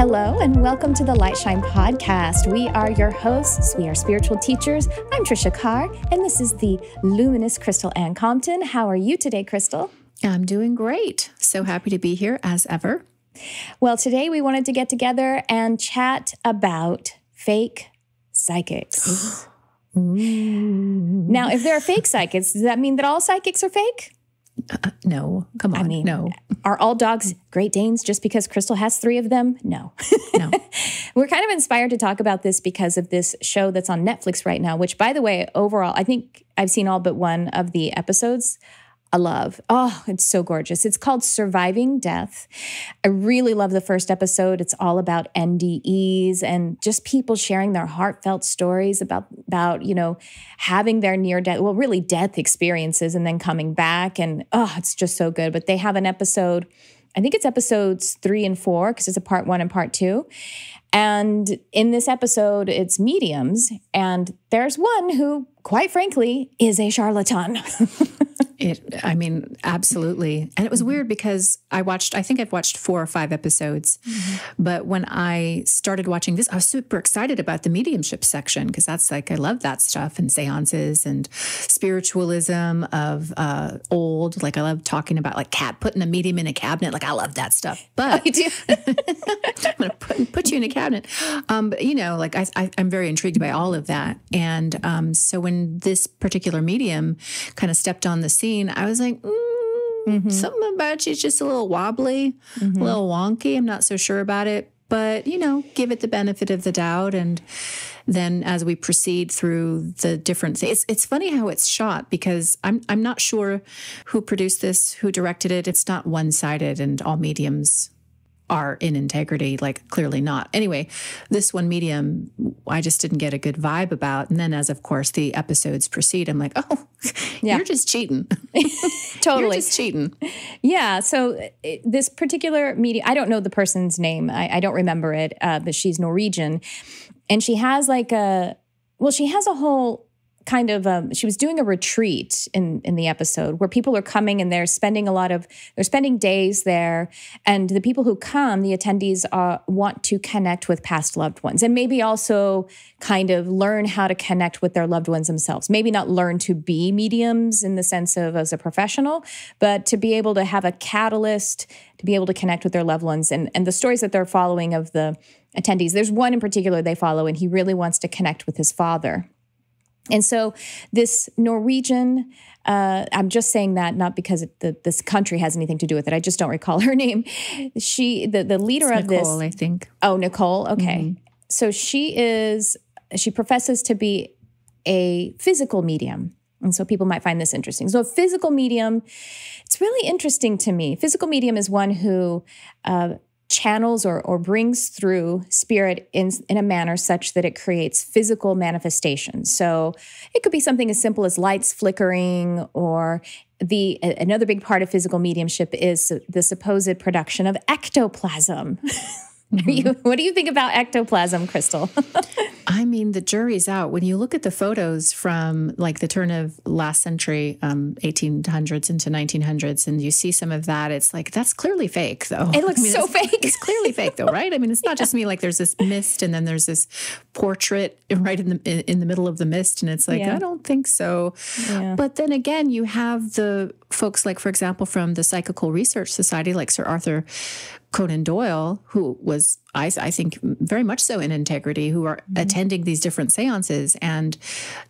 Hello, and welcome to the Lightshine Podcast. We are your hosts, we are spiritual teachers. I'm Trisha Carr, and this is the luminous Crystal Ann Compton. How are you today, Crystal? I'm doing great. So happy to be here as ever. Well, today we wanted to get together and chat about fake psychics. now, if there are fake psychics, does that mean that all psychics are fake? Uh, no, come on. I mean, no. Are all dogs Great Danes just because Crystal has three of them? No. No. We're kind of inspired to talk about this because of this show that's on Netflix right now, which, by the way, overall, I think I've seen all but one of the episodes I love. Oh, it's so gorgeous. It's called Surviving Death. I really love the first episode. It's all about NDEs and just people sharing their heartfelt stories about about, you know, having their near death, well, really death experiences and then coming back and oh, it's just so good. But they have an episode I think it's episodes three and four because it's a part one and part two. And in this episode, it's mediums, and there's one who, quite frankly, is a charlatan. it, I mean, absolutely. And it was weird because I watched, I think I've watched four or five episodes, mm -hmm. but when I started watching this, I was super excited about the mediumship section because that's like, I love that stuff and seances and spiritualism of uh, old. Like, I love talking about like cat putting a medium in a cabinet. Like, I love that stuff. But I do. I'm going to put, put you in a cabinet cabinet. Um, but you know, like I, I, am very intrigued by all of that. And um, so when this particular medium kind of stepped on the scene, I was like. Mm, mm-hmm. Something about you is just a little wobbly, mm-hmm. a little wonky. I'm not so sure about it, but you know, give it the benefit of the doubt. And then as we proceed through the different things, it's, it's funny how it's shot because I'm, I'm not sure who produced this, who directed it. It's not one sided, and all mediums are in integrity, like clearly not. Anyway, this one medium I just didn't get a good vibe about. And then as of course the episodes proceed, I'm like, oh, yeah. you're just cheating. totally. You're just cheating. Yeah. So it, this particular medium, I don't know the person's name. I, I don't remember it, uh, but she's Norwegian. And she has like a, well, she has a whole kind of um, she was doing a retreat in in the episode where people are coming and they're spending a lot of they're spending days there and the people who come the attendees uh, want to connect with past loved ones and maybe also kind of learn how to connect with their loved ones themselves maybe not learn to be mediums in the sense of as a professional but to be able to have a catalyst to be able to connect with their loved ones and and the stories that they're following of the attendees there's one in particular they follow and he really wants to connect with his father and so this Norwegian, uh, I'm just saying that not because it, the, this country has anything to do with it. I just don't recall her name. She, the, the leader it's of Nicole, this. I think. Oh, Nicole. Okay. Mm -hmm. So she is, she professes to be a physical medium. And so people might find this interesting. So, a physical medium, it's really interesting to me. Physical medium is one who uh, channels or, or brings through spirit in, in a manner such that it creates physical manifestations. So it could be something as simple as lights flickering or the another big part of physical mediumship is the supposed production of ectoplasm. Mm-hmm. what do you think about ectoplasm, Crystal? I mean, the jury's out. When you look at the photos from like the turn of last century, um, 1800s into 1900s, and you see some of that, it's like, that's clearly fake, though. It looks I mean, so fake. It's clearly fake, though, right? I mean, it's not yeah. just me. Like, there's this mist, and then there's this portrait right in the in, in the middle of the mist, and it's like, yeah. I don't think so. Yeah. But then again, you have the folks like, for example, from the Psychical Research Society, like Sir Arthur Conan Doyle, who was, I, I think, very much so in integrity, who are mm -hmm. attending these different seances. And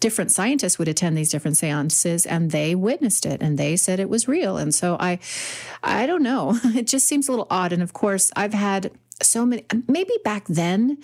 different scientists would attend these different seances and they witnessed it and they said it was real. And so I, I don't know. It just seems a little odd. And of course, I've had so many, maybe back then,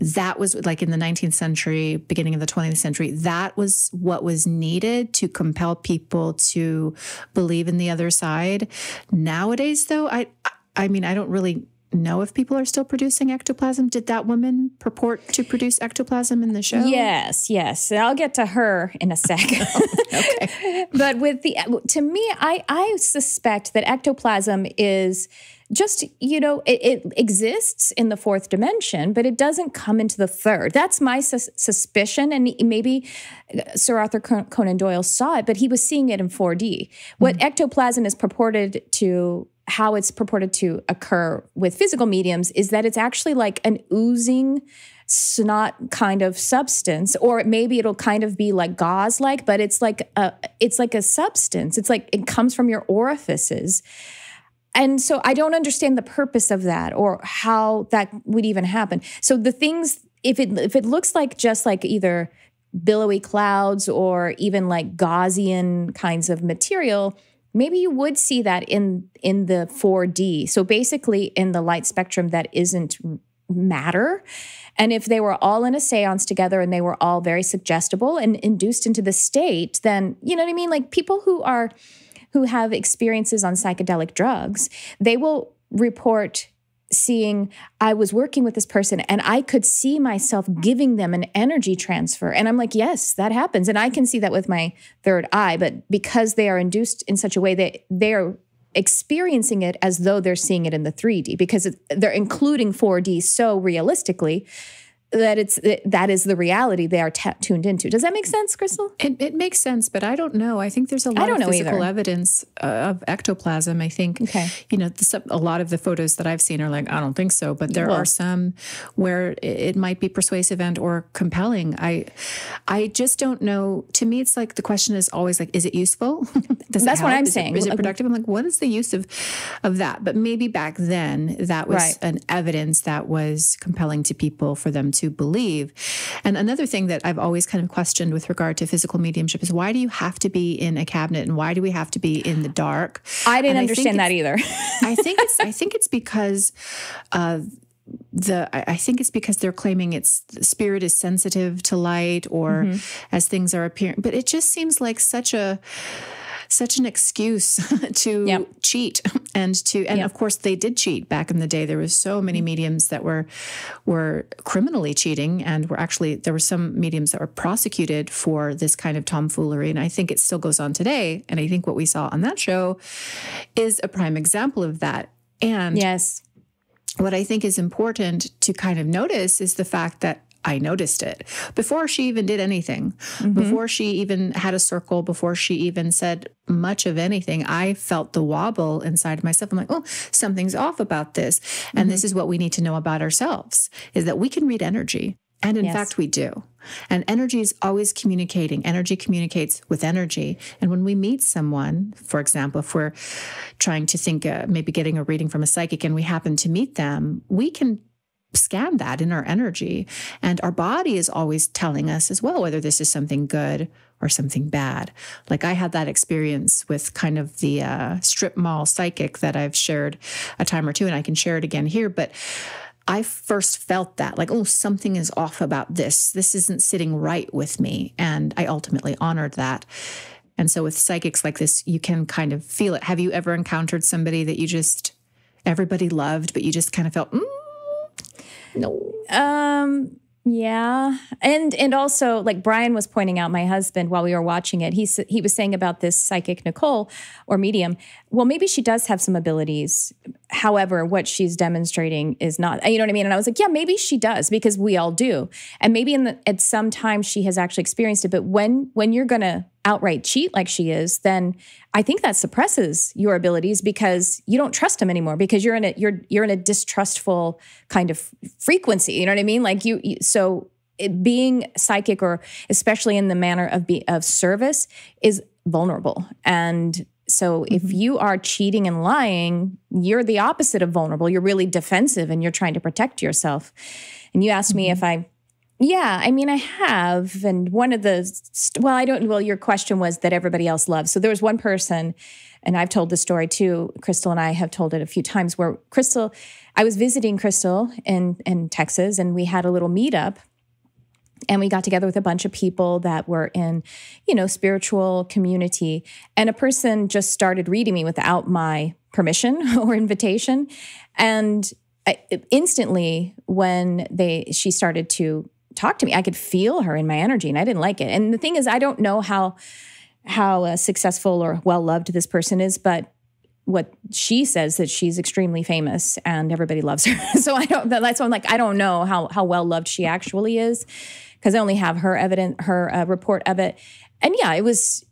that was like in the 19th century, beginning of the 20th century, that was what was needed to compel people to believe in the other side. Nowadays, though, I, I mean, I don't really know if people are still producing ectoplasm. Did that woman purport to produce ectoplasm in the show? Yes, yes. I'll get to her in a second. okay. but with the to me, I I suspect that ectoplasm is just, you know, it, it exists in the fourth dimension, but it doesn't come into the third. That's my sus suspicion. And maybe uh, Sir Arthur Conan Doyle saw it, but he was seeing it in 4D. What mm. ectoplasm is purported to how it's purported to occur with physical mediums is that it's actually like an oozing snot kind of substance or maybe it'll kind of be like gauze like but it's like a it's like a substance it's like it comes from your orifices and so I don't understand the purpose of that or how that would even happen. So the things if it if it looks like just like either billowy clouds or even like Gaussian kinds of material, maybe you would see that in in the 4D. So basically in the light spectrum that isn't matter. And if they were all in a seance together and they were all very suggestible and induced into the state, then you know what I mean? Like people who are who have experiences on psychedelic drugs, they will report seeing I was working with this person and I could see myself giving them an energy transfer. And I'm like, yes, that happens. And I can see that with my third eye, but because they are induced in such a way that they are experiencing it as though they're seeing it in the 3D because they're including 4D so realistically that it's that is the reality they are t- tuned into. Does that make sense, Crystal? It, it, makes sense, but I don't know. I think there's a lot of physical either. evidence uh, of ectoplasm. I think, okay. you know, the, a lot of the photos that I've seen are like, I don't think so, but there well, are some where it might be persuasive and or compelling. I, I just don't know. To me, it's like the question is always like, is it useful? Does that's it what I'm is saying. It, is it uh, productive? I'm like, what is the use of, of that? But maybe back then that was right. an evidence that was compelling to people for them to to believe. And another thing that I've always kind of questioned with regard to physical mediumship is why do you have to be in a cabinet and why do we have to be in the dark? I didn't I understand that either. I think it's I think it's because uh, the I think it's because they're claiming its spirit is sensitive to light or mm -hmm. as things are appearing, but it just seems like such a such an excuse to yep. cheat and to and yep. of course they did cheat back in the day. There was so many mediums that were were criminally cheating and were actually there were some mediums that were prosecuted for this kind of tomfoolery. And I think it still goes on today. And I think what we saw on that show is a prime example of that. And yes. What I think is important to kind of notice is the fact that I noticed it before she even did anything, mm-hmm. before she even had a circle, before she even said much of anything. I felt the wobble inside myself. I'm like, oh, something's off about this. And mm-hmm. this is what we need to know about ourselves is that we can read energy. And in yes. fact, we do. And energy is always communicating. Energy communicates with energy. And when we meet someone, for example, if we're trying to think, uh, maybe getting a reading from a psychic and we happen to meet them, we can scan that in our energy. And our body is always telling us as well whether this is something good or something bad. Like I had that experience with kind of the uh, strip mall psychic that I've shared a time or two, and I can share it again here. But I first felt that, like, oh, something is off about this. This isn't sitting right with me. And I ultimately honored that. And so with psychics like this, you can kind of feel it. Have you ever encountered somebody that you just, everybody loved, but you just kind of felt, mm, no. Um. Yeah, and and also like Brian was pointing out, my husband while we were watching it, he he was saying about this psychic Nicole or medium. Well, maybe she does have some abilities. However, what she's demonstrating is not. You know what I mean? And I was like, yeah, maybe she does because we all do, and maybe in the, at some time she has actually experienced it. But when when you're gonna outright cheat like she is, then I think that suppresses your abilities because you don't trust him anymore because you're in a you're you're in a distrustful kind of frequency. You know what I mean? Like you, you so it, being psychic or especially in the manner of be of service is vulnerable and so if mm-hmm. you are cheating and lying, you're the opposite of vulnerable. You're really defensive and you're trying to protect yourself. And you asked me mm-hmm. if I yeah, I mean, I have. And one of the, well, I don't, well, your question was that everybody else loves. So there was one person, and I've told the story too. Crystal and I have told it a few times where Crystal, I was visiting Crystal in, in Texas, and we had a little meetup. And we got together with a bunch of people that were in, you know, spiritual community. And a person just started reading me without my permission or invitation. And I, uh, instantly, when they she started to talk to me. I could feel her in my energy and I didn't like it. And the thing is, I don't know how how uh, successful or well loved this person is, but what she says that she's extremely famous and everybody loves her. so I don't that's why I'm like I don't know how how well loved she actually is because I only have her evidence, her uh, report of it. And yeah, it was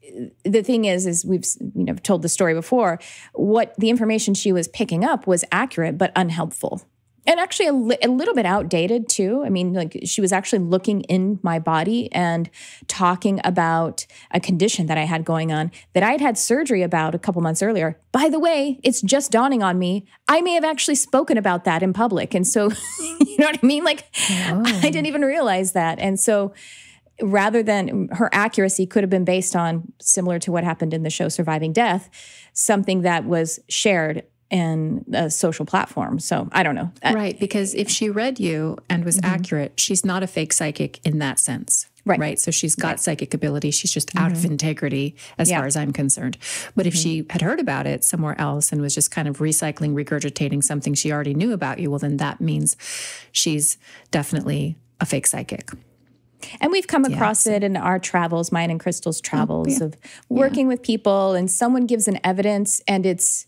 the thing is is we've you know told the story before what the information she was picking up was accurate but unhelpful and actually a, li a, little bit outdated too. I mean, like she was actually looking in my body and talking about a condition that I had going on that i had had surgery about a couple months earlier. By the way, it's just dawning on me. I may have actually spoken about that in public. And so, you know what I mean? Like, oh. I didn't even realize that. And so, rather than her accuracy could have been based on similar to what happened in the show surviving death something that was shared and a social platform. So I don't know. Uh, right. Because if she read you and was mm -hmm. accurate, she's not a fake psychic in that sense. Right. Right. So she's got right. psychic ability. She's just mm -hmm. out of mm-hmm. integrity as yeah. far as I'm concerned. But if mm -hmm. she had heard about it somewhere else and was just kind of recycling, regurgitating something she already knew about you, well, then that means she's definitely a fake psychic. And we've come across it in our travels, mine and Crystal's travels, oh, yeah. of working with people, and someone gives an evidence and it's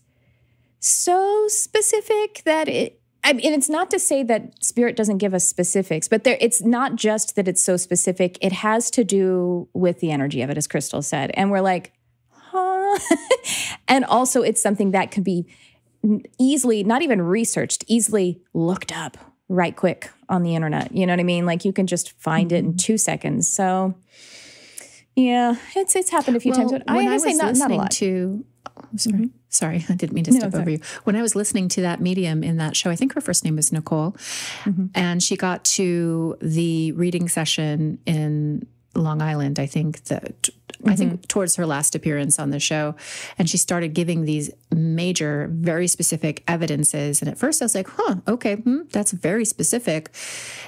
so specific that it I mean, it's not to say that spirit doesn't give us specifics, but there, it's not just that it's so specific. It has to do with the energy of it, as Crystal said. And we're like, huh? and also, it's something that can be easily, not even researched, easily looked up right quick on the internet. You know what I mean? Like you can just find it in mm-hmm. two seconds. So, yeah, it's it's happened a few well, times. But I, I, I was say not, listening not a lot. to. Oh, sorry. Mm -hmm. Sorry, I didn't mean to step no, over you. When I was listening to that medium in that show, I think her first name was Nicole, mm -hmm. and she got to the reading session in Long Island, I think that mm-hmm. I think mm-hmm. towards her last appearance on the show, and she started giving these major, very specific evidences. And at first, I was like, "Huh, okay, hmm, that's very specific."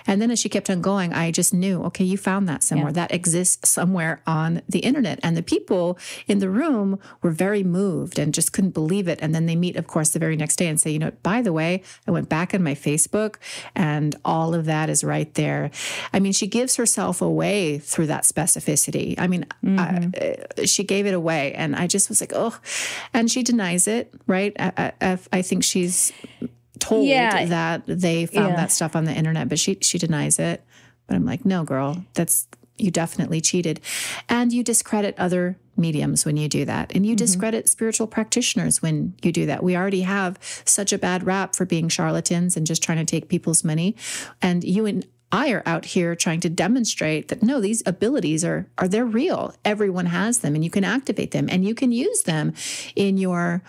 And then as she kept on going, I just knew, okay, you found that somewhere. Yeah. That exists somewhere on the internet. And the people in the room were very moved and just couldn't believe it. And then they meet, of course, the very next day and say, "You know, by the way, I went back in my Facebook, and all of that is right there." I mean, she gives herself away through that that specificity. I mean, mm-hmm. I, uh, she gave it away, and I just was like, oh. And she denies it, right? I, I, I think she's told yeah. that they found yeah. that stuff on the internet, but she she denies it. But I'm like, no, girl, that's you definitely cheated, and you discredit other mediums when you do that. And you mm-hmm. discredit spiritual practitioners when you do that. We already have such a bad rap for being charlatans and just trying to take people's money. And you and I are out here trying to demonstrate that no, these abilities are are they're real. Everyone has them and you can activate them and you can use them in your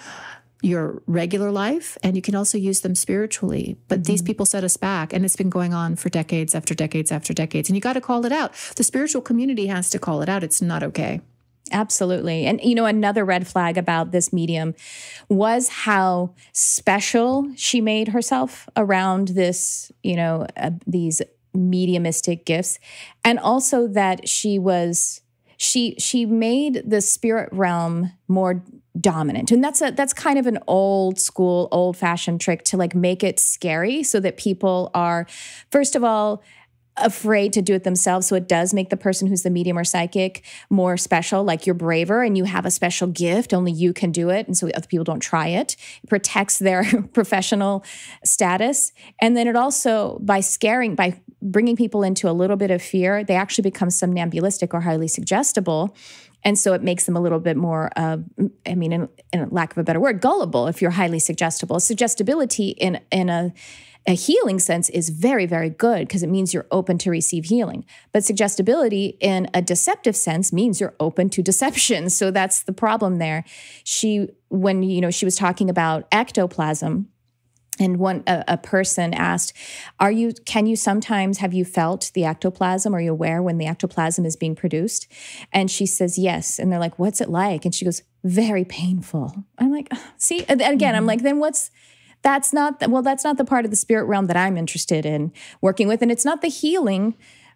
your regular life and you can also use them spiritually but mm -hmm. these mm-hmm. people set us back and it's been going on for decades after decades after decades and you got to call it out the spiritual community has to call it out it's not okay absolutely and you know another red flag about this medium was how special she made herself around this you know uh, these mediumistic gifts and also that she was she she made the spirit realm more dominant and that's a that's kind of an old school old fashioned trick to like make it scary so that people are first of all afraid to do it themselves so it does make the person who's the medium or psychic more special like you're braver and you have a special gift only you can do it and so other people don't try it. it protects their professional status and then it also by scaring by bringing people into a little bit of fear, they actually become somnambulistic or highly suggestible. And so it makes them a little bit more, uh, I mean, in, in lack of a better word, gullible if you're highly suggestible. Suggestibility in, in a, a healing sense is very, very good because it means you're open to receive healing. But suggestibility in a deceptive sense means you're open to deception. So that's the problem there. She, when, you know, she was talking about ectoplasm, and one a, a, person asked are you can you sometimes have you felt the ectoplasm are you aware when the ectoplasm is being produced and she says yes and they're like what's it like and she goes very painful i'm like oh, see and again i'm mm-hmm. like then what's that's not well that's not the part of the spirit realm that i'm interested in working with and it's not the healing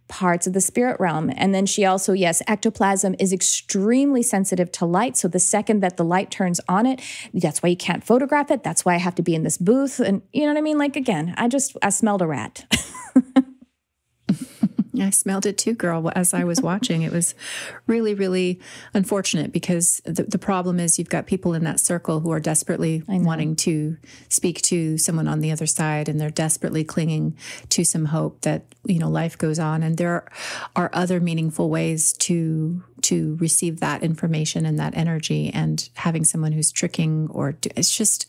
parts of the spirit realm. And then she also, yes, ectoplasm is extremely sensitive to light. So the second that the light turns on it, that's why you can't photograph it. That's why I have to be in this booth. And you know what I mean? Like, again, I just, I smelled a rat. I smelled it too, girl, as I was watching. it was really, really unfortunate because the, the, problem is you've got people in that circle who are desperately wanting to speak to someone on the other side and they're desperately clinging to some hope that, you know, life goes on. And there are, other meaningful ways to to receive that information and that energy and having someone who's tricking or do, it's just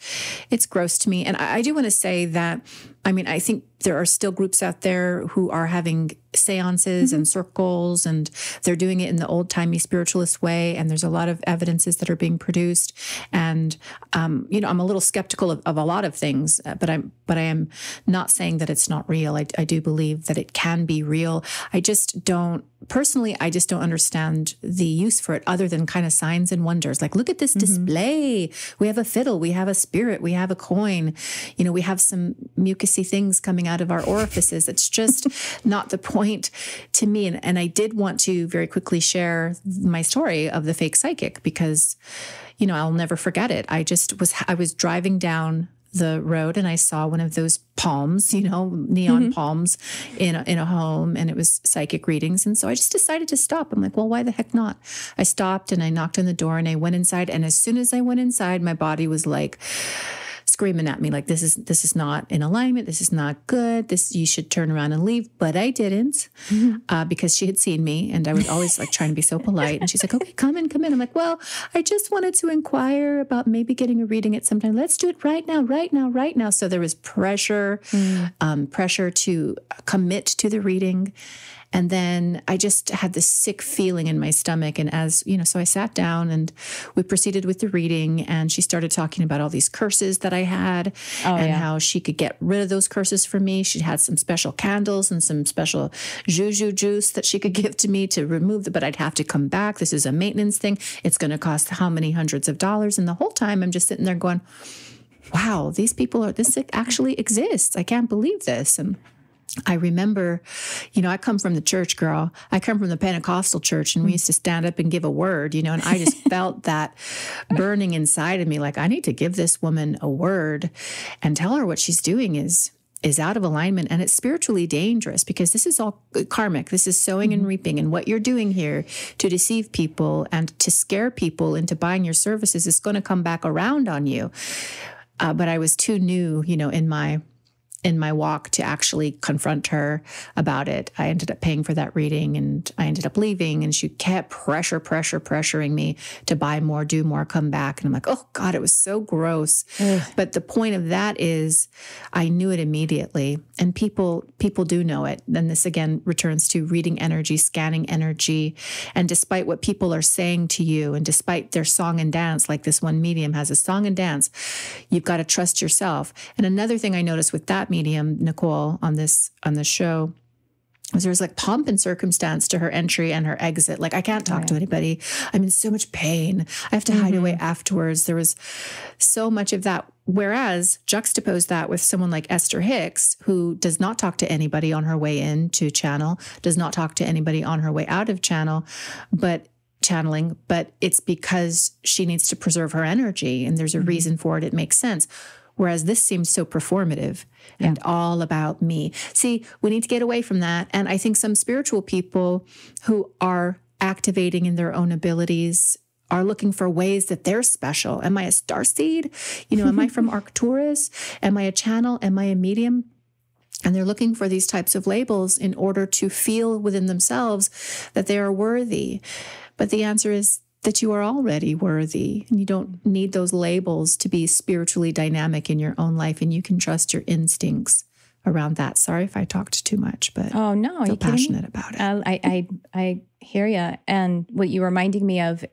it's gross to me and I, I do want to say that i mean i think there are still groups out there who are having seances mm-hmm. and circles, and they're doing it in the old timey spiritualist way. And there's a lot of evidences that are being produced. And um, you know, I'm a little skeptical of, of, a lot of things, uh, but I'm but I am not saying that it's not real. I, I do believe that it can be real. I just don't personally. I just don't understand the use for it other than kind of signs and wonders. Like, look at this mm-hmm. display. We have a fiddle. We have a spirit. We have a coin. You know, we have some mucusy things coming out of our orifices. It's just not the point to me. And, and I did want to very quickly share my story of the fake psychic because, you know, I'll never forget it. I just was, I was driving down the road and I saw one of those palms, you know, neon mm -hmm. palms in a, in a home and it was psychic readings and so I just decided to stop. I'm like, "Well, why the heck not?" I stopped and I knocked on the door and I went inside and as soon as I went inside, my body was like screaming at me like this is this is not in alignment this is not good this you should turn around and leave but i didn't mm-hmm. uh, because she had seen me and i was always like trying to be so polite and she's like okay come in come in i'm like well i just wanted to inquire about maybe getting a reading at some time let's do it right now right now right now so there was pressure mm. um, pressure to commit to the reading and then I just had this sick feeling in my stomach. And as, you know, so I sat down and we proceeded with the reading. And she started talking about all these curses that I had oh, and yeah. how she could get rid of those curses for me. She had some special candles and some special juju juice that she could give to me to remove but I'd have to come back. This is a maintenance thing. It's going to cost how many hundreds of dollars? And the whole time I'm just sitting there going, wow, these people are, this actually exists. I can't believe this. And I remember, you know, I come from the church girl. I come from the Pentecostal church, and we used to stand up and give a word, you know, and I just felt that burning inside of me like, I need to give this woman a word and tell her what she's doing is is out of alignment and it's spiritually dangerous because this is all uh, karmic this is sowing and mm-hmm. reaping and what you're doing here to deceive people and to scare people into buying your services is going to come back around on you uh, but i was too new you know in my in my walk to actually confront her about it. I ended up paying for that reading and I ended up leaving. And she kept pressure, pressure, pressuring me to buy more, do more, come back. And I'm like, oh God, it was so gross. Ugh. But the point of that is I knew it immediately. And people, people do know it. Then this again returns to reading energy, scanning energy. And despite what people are saying to you, and despite their song and dance, like this one medium has a song and dance, you've got to trust yourself. And another thing I noticed with that medium, Nicole, on this on this show was there was like pomp and circumstance to her entry and her exit. Like I can't talk to anybody. I'm in so much pain. I have to mm-hmm. hide away mm-hmm. afterwards. There was so much of that. Whereas juxtapose that with someone like Esther Hicks, who does not talk to anybody on her way in to channel, does not talk to anybody on her way out of channel, but channeling, but it's because she needs to preserve her energy and there's a mm-hmm. reason for it. It makes sense. Whereas this seems so performative yeah. and all about me. See, we need to get away from that. And I think some spiritual people who are activating in their own abilities are looking for ways that they're special. Am I a star seed? You know, am I from Arcturus? Am I a channel? Am I a medium? And they're looking for these types of labels in order to feel within themselves that they are worthy. But the answer is that you are already worthy and you don't need those labels to be spiritually dynamic in your own life and you can trust your instincts around that. Sorry if I talked too much, but oh no, I feel passionate about it. I, I I hear you, and what you are reminding me of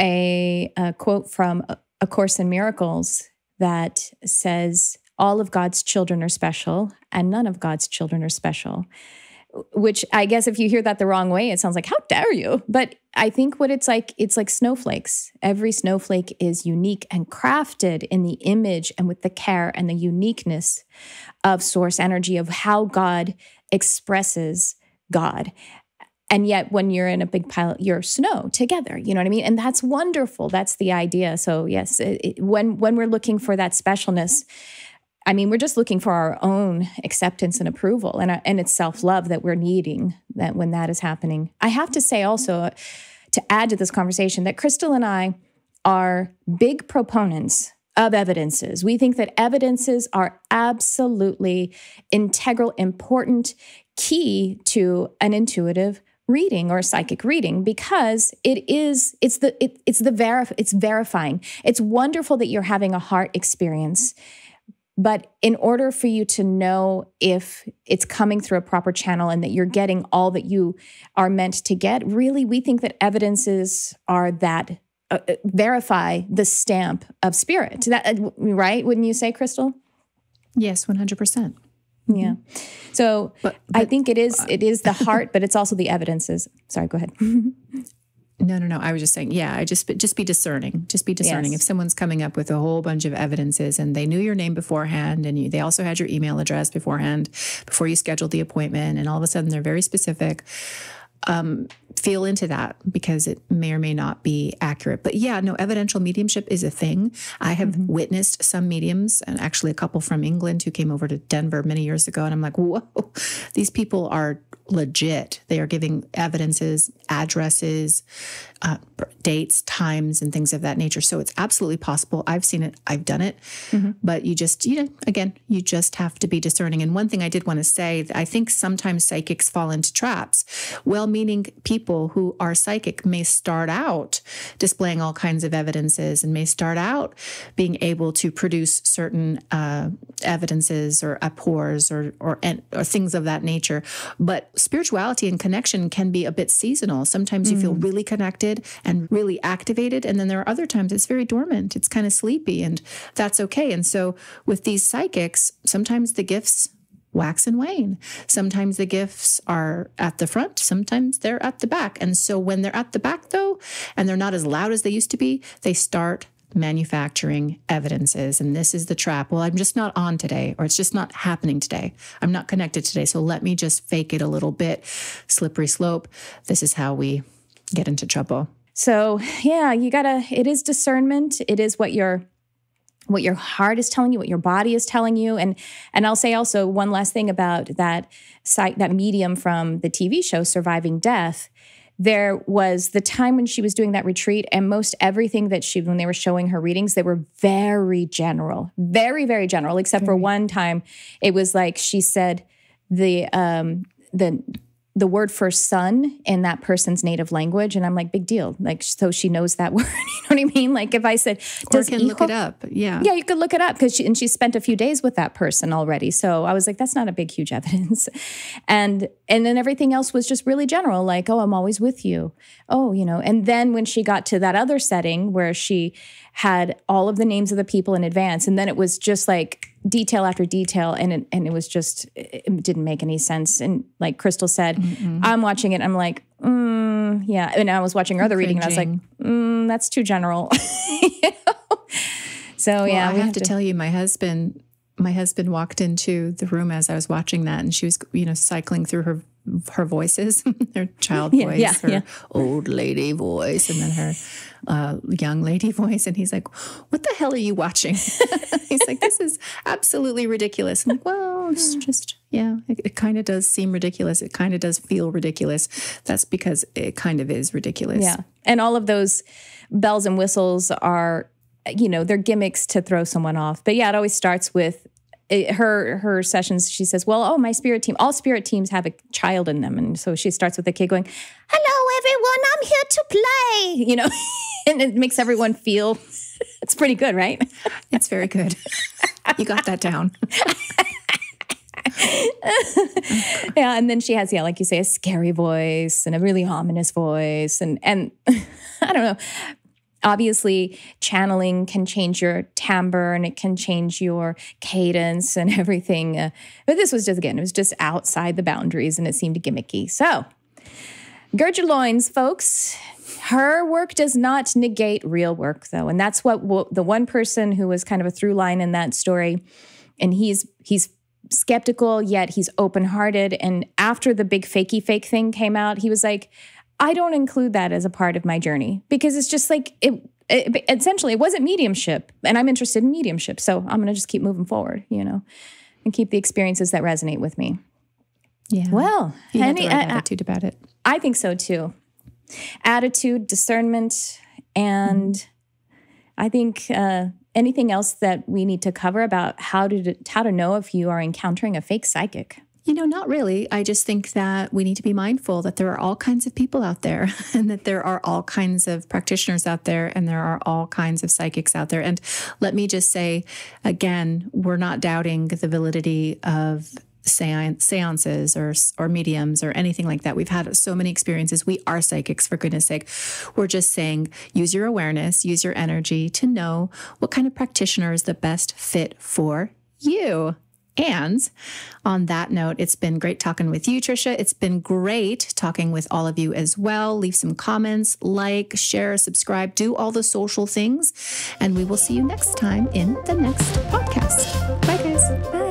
a, a quote from A Course in Miracles that says, "All of God's children are special, and none of God's children are special." which I guess if you hear that the wrong way, it sounds like, how dare you? But I think what it's like, it's like snowflakes. Every snowflake is unique and crafted in the image and with the care and the uniqueness of source energy, of how God expresses God. And yet, when you're in a big pile, you're snow together. You know what I mean? And that's wonderful. That's the idea. So yes, it, it, when when we're looking for that specialness, I mean, we're just looking for our own acceptance and approval, and, uh, and it's self love that we're needing that when that is happening. I have to say also uh, to add to this conversation that Crystal and I are big proponents of evidences. We think that evidences are absolutely integral, important, key to an intuitive reading or psychic reading because it is it's the it, it's the verif- it's verifying it's wonderful that you're having a heart experience but in order for you to know if it's coming through a proper channel and that you're getting all that you are meant to get, really, we think that evidences are that uh, uh verify the stamp of spirit. That uh, right? Wouldn't you say, Crystal? Yes, one hundred percent. Yeah. Mm-hmm. So but, but, I think it is uh, it is the heart, but it's also the evidences. Sorry, go ahead. No, no, no. I was just saying, yeah, I just just be discerning. Just be discerning. Yes. If someone's coming up with a whole bunch of evidences and they knew your name beforehand and you, they also had your email address beforehand before you scheduled the appointment and all of a sudden they're very specific, um, feel into that because it may or may not be accurate. But yeah, no, evidential mediumship is a thing. I have mm-hmm. witnessed some mediums and actually a couple from England who came over to Denver many years ago. And I'm like, whoa, these people are legit. They are giving evidences, addresses, uh, dates, times, and things of that nature. So it's absolutely possible. I've seen it, I've done it, mm -hmm. but you just, you know, again, you just have to be discerning. And one thing I did want to say, I think sometimes psychics fall into traps. Well meaning people who are psychic may start out displaying all kinds of evidences and may start out being able to produce certain uh, evidences or apports or, or, or, things of that nature. But spirituality and connection can be a bit seasonal. Sometimes you mm -hmm. feel really connected and really activated. And then there are other times it's very dormant, it's kind of sleepy, and that's okay. And so with these psychics, sometimes the gifts wax and wane. Sometimes the gifts are at the front, sometimes they're at the back. And so when they're at the back, though, and they're not as loud as they used to be, they start manufacturing evidences. And this is the trap. Well, I'm just not on today, or it's just not happening today. I'm not connected today. So let me just fake it a little bit. Slippery slope. This is how we get into trouble. So, yeah, you got to it is discernment. It is what your what your heart is telling you, what your body is telling you. And and I'll say also one last thing about that site that medium from the TV show Surviving Death there was the time when she was doing that retreat and most everything that she when they were showing her readings they were very general very very general except for one time it was like she said the um the the word for son in that person's native language and i'm like big deal like so she knows that word you know what i mean like if i said does or can look it up yeah yeah you could look it up because she and she spent a few days with that person already so i was like that's not a big huge evidence and and then everything else was just really general like oh i'm always with you oh you know and then when she got to that other setting where she had all of the names of the people in advance and then it was just like detail after detail and it, and it was just it didn't make any sense and like crystal said Mm-mm. i'm watching it i'm like mm, yeah and i was watching her other reading and i was like mm, that's too general you know? so well, yeah i have, have to, to, tell you my husband my husband walked into the room as I was watching that, and she was, you know, cycling through her her voices, her child yeah, voice, yeah, her yeah. old lady voice, and then her uh, young lady voice. And he's like, "What the hell are you watching?" he's like, "This is absolutely ridiculous." I'm like, "Well, it's hmm. just yeah, it, it kind of does seem ridiculous. It kind of does feel ridiculous. That's because it kind of is ridiculous." Yeah, and all of those bells and whistles are you know, they're gimmicks to throw someone off. But yeah, it always starts with it, her her sessions, she says, "Well, oh, my spirit team. All spirit teams have a child in them." And so she starts with the kid going, "Hello, everyone. I'm here to play." You know, and it makes everyone feel. It's pretty good, right? It's very good. you got that down. yeah, and then she has yeah, like you say, a scary voice and a really ominous voice, and and I don't know obviously channeling can change your timbre and it can change your cadence and everything uh, but this was just again it was just outside the boundaries and it seemed gimmicky so gird your loins folks her work does not negate real work though and that's what w- the one person who was kind of a through line in that story and he's he's skeptical yet he's open-hearted and after the big fakey fake thing came out he was like I don't include that as a part of my journey because it's just like it, it essentially it wasn't mediumship and I'm interested in mediumship. So I'm going to just keep moving forward, you know, and keep the experiences that resonate with me. Yeah. Well, you any right attitude about it. I think so too. Attitude, discernment, and mm-hmm. I think uh, anything else that we need to cover about how to how to know if you are encountering a fake psychic. You know, not really. I just think that we need to be mindful that there are all kinds of people out there and that there are all kinds of practitioners out there and there are all kinds of psychics out there. And let me just say again, we're not doubting the validity of seances or or mediums or anything like that. We've had so many experiences. We are psychics for goodness sake. We're just saying use your awareness, use your energy to know what kind of practitioner is the best fit for you. And On that note, it's been great talking with you, Trisha. It's been great talking with all of you as well. Leave some comments, like, share, subscribe, do all the social things. And we will see you next time in the next podcast. Bye, guys. Bye.